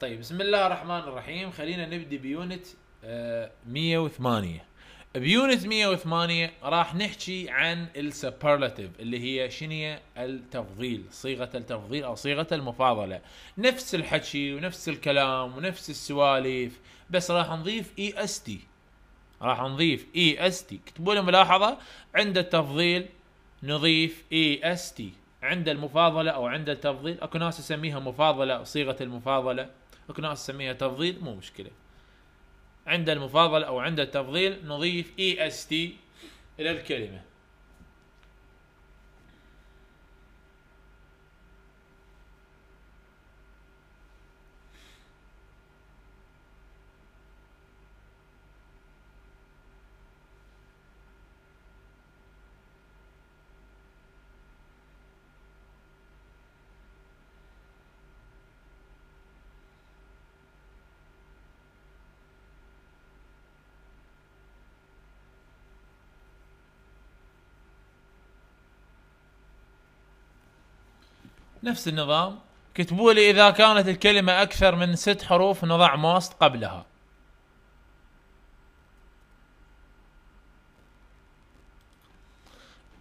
طيب بسم الله الرحمن الرحيم خلينا نبدي بيونت 108 آه، بيونت 108 راح نحكي عن السبرلاتيف اللي هي شنية التفضيل صيغة التفضيل أو صيغة المفاضلة نفس الحكي ونفس الكلام ونفس السواليف بس راح نضيف اي اس تي راح نضيف اي e اس تي اكتبوا لي ملاحظة عند التفضيل نضيف اي اس تي عند المفاضلة أو عند التفضيل أكو ناس يسميها مفاضلة صيغة المفاضلة ممكن ناس تسميها تفضيل مو مشكله عند المفاضل او عند التفضيل نضيف اي اس تي الى الكلمه نفس النظام كتبوا لي اذا كانت الكلمه اكثر من ست حروف نضع ماست قبلها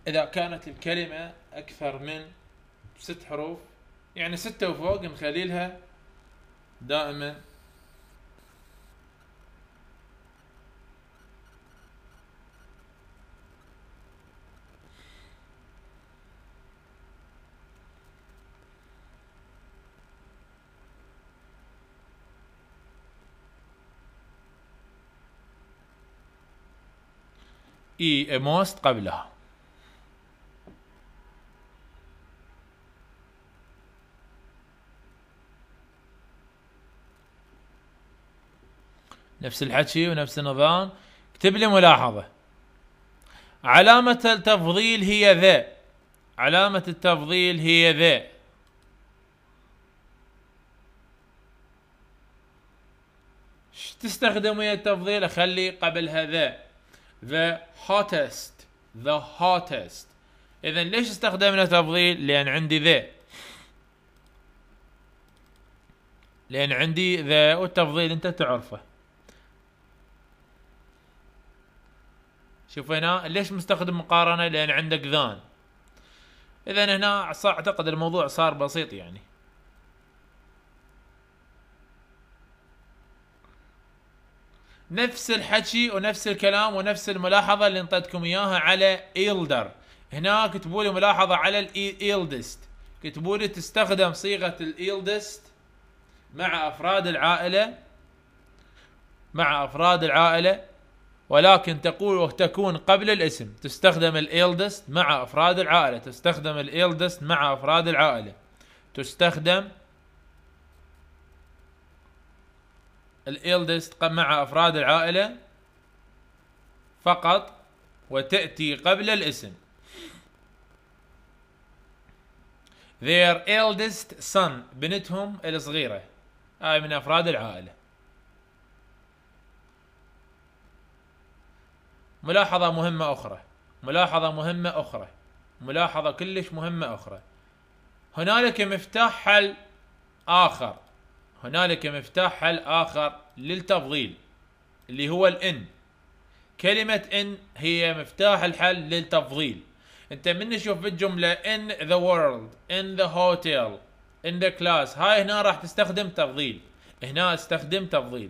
اذا كانت الكلمه اكثر من ست حروف يعني ستة وفوق نخلي لها دائما اي موست قبلها نفس الحكي ونفس النظام اكتب لي ملاحظة علامة التفضيل هي ذا علامة التفضيل هي ذا تستخدم ويا التفضيل اخلي قبلها ذا the hottest the hottest اذا ليش استخدمنا تفضيل لان عندي ذا لان عندي ذا والتفضيل انت تعرفه شوف هنا ليش مستخدم مقارنه لان عندك ذان اذا هنا اعتقد الموضوع صار بسيط يعني نفس الحكي ونفس الكلام ونفس الملاحظه اللي انطيتكم اياها على ايلدر هنا كتبوا لي ملاحظه على الايلدست كتبوا لي تستخدم صيغه الايلدست مع افراد العائله مع افراد العائله ولكن تقول وتكون قبل الاسم تستخدم الايلدست مع افراد العائله تستخدم الايلدست مع افراد العائله تستخدم الإلدست مع أفراد العائلة فقط وتأتي قبل الاسم their eldest son بنتهم الصغيرة هاي من أفراد العائلة ملاحظة مهمة أخرى ملاحظة مهمة أخرى ملاحظة كلش مهمة أخرى هنالك مفتاح حل آخر هنالك مفتاح حل آخر للتفضيل اللي هو الإن كلمة إن هي مفتاح الحل للتفضيل أنت من نشوف بالجملة in the world in the hotel in the class هاي هنا راح تستخدم تفضيل هنا استخدم تفضيل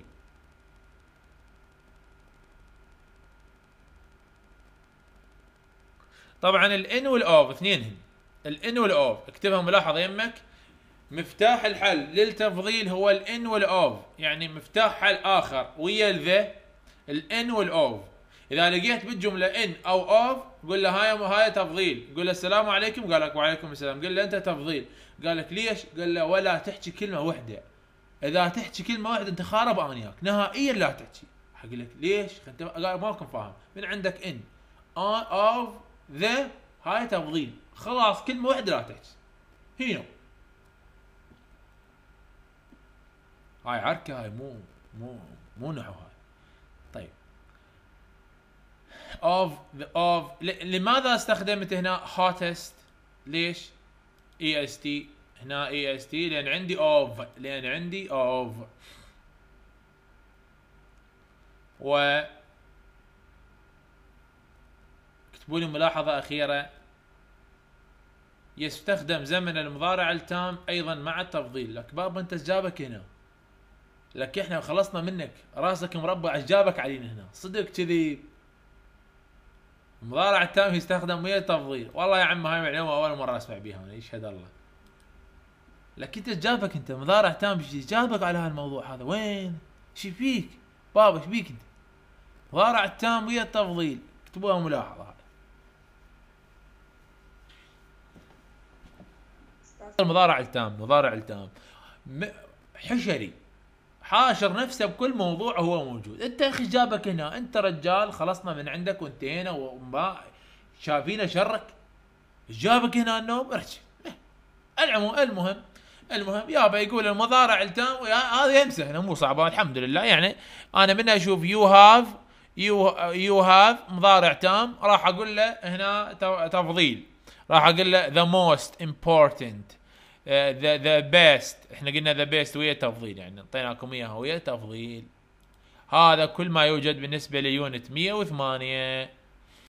طبعا الان والاوف اثنينهم الان والاوف اكتبها ملاحظه يمك مفتاح الحل للتفضيل هو الان والاوف يعني مفتاح حل اخر ويا ذا الان والاوف اذا لقيت بالجمله ان او اوف قول له هاي هاي تفضيل قول له السلام عليكم قال لك وعليكم السلام قل له انت تفضيل قال لك ليش قال له ولا تحكي كلمه واحده اذا تحكي كلمه واحده انت خارب انياك نهائيا لا تحكي حق لك ليش انت كنت فاهم من عندك ان اوف ذا هاي تفضيل خلاص كلمه واحده لا تحكي هنا هاي عركه هاي مو مو مو نحو هاي طيب اوف ذا اوف لماذا استخدمت هنا هوتست ليش اي اس تي هنا اي اس تي لان عندي اوف لان عندي اوف و اكتبوا لي ملاحظه اخيره يستخدم زمن المضارع التام ايضا مع التفضيل لك باب انت جابك هنا لك احنا خلصنا منك راسك مربع جابك علينا هنا صدق كذي المضارع التام يستخدم ويا تفضيل والله يا عم هاي معلومه اول مره اسمع بيها انا يشهد الله لك انت جابك انت مضارع تام ايش جابك على هالموضوع هذا وين ايش فيك بابا ايش بيك انت مضارع التام ويا التفضيل اكتبوها ملاحظه المضارع التام مضارع التام حشري حاشر نفسه بكل موضوع هو موجود انت يا اخي جابك هنا انت رجال خلصنا من عندك وانتهينا وما شافينا شرك جابك هنا النوم ارجع المهم المهم المهم يابا يقول المضارع التام هذا يمسح مو صعبه الحمد لله يعني انا من اشوف يو هاف يو يو هاف مضارع تام راح اقول له هنا تفضيل راح اقول له ذا موست امبورتنت ذا ذا بيست احنا قلنا ذا بيست وهي تفضيل يعني اعطيناكم اياها وهي تفضيل هذا كل ما يوجد بالنسبه ليونت 108